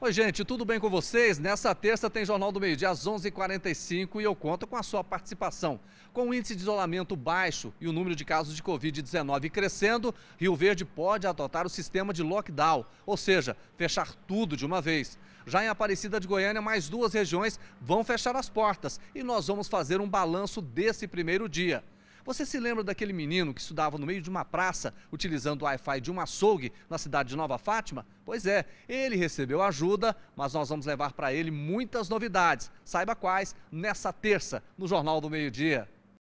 Oi, gente, tudo bem com vocês? Nessa terça tem Jornal do Meio-Dia às 11:45 h 45 e eu conto com a sua participação. Com o índice de isolamento baixo e o número de casos de Covid-19 crescendo, Rio Verde pode adotar o sistema de lockdown, ou seja, fechar tudo de uma vez. Já em Aparecida de Goiânia, mais duas regiões vão fechar as portas e nós vamos fazer um balanço desse primeiro dia. Você se lembra daquele menino que estudava no meio de uma praça, utilizando o Wi-Fi de um açougue na cidade de Nova Fátima? Pois é, ele recebeu ajuda, mas nós vamos levar para ele muitas novidades. Saiba quais nessa terça, no Jornal do Meio-Dia.